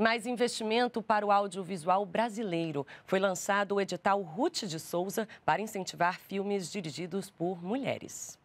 Mais investimento para o audiovisual brasileiro. Foi lançado o edital Ruth de Souza para incentivar filmes dirigidos por mulheres.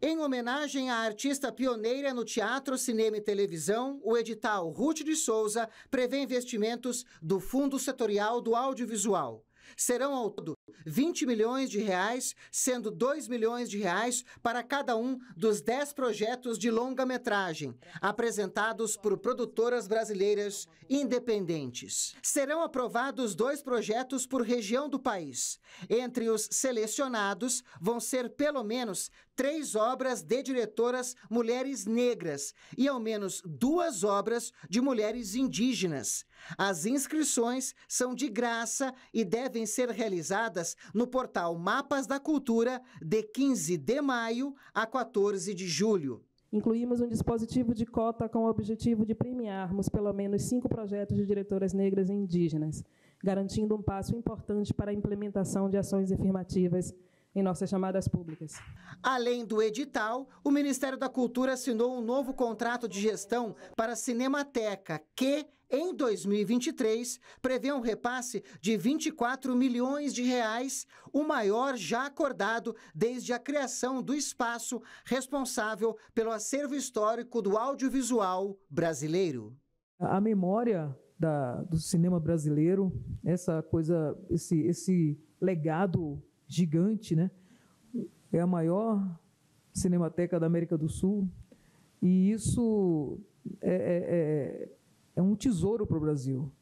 Em homenagem à artista pioneira no teatro, cinema e televisão, o edital Ruth de Souza prevê investimentos do Fundo Setorial do Audiovisual. Serão ao todo 20 milhões de reais, sendo 2 milhões de reais para cada um dos 10 projetos de longa-metragem apresentados por produtoras brasileiras independentes. Serão aprovados dois projetos por região do país. Entre os selecionados vão ser pelo menos três obras de diretoras mulheres negras e ao menos duas obras de mulheres indígenas. As inscrições são de graça e devem devem ser realizadas no portal Mapas da Cultura de 15 de maio a 14 de julho. Incluímos um dispositivo de cota com o objetivo de premiarmos pelo menos cinco projetos de diretoras negras e indígenas, garantindo um passo importante para a implementação de ações afirmativas em nossas chamadas públicas. Além do edital, o Ministério da Cultura assinou um novo contrato de gestão para a Cinemateca, que em 2023 prevê um repasse de 24 milhões de reais, o maior já acordado desde a criação do espaço responsável pelo acervo histórico do audiovisual brasileiro. A memória da, do cinema brasileiro, essa coisa, esse, esse legado gigante, né? É a maior cinemateca da América do Sul e isso é, é, é é um tesouro para o Brasil.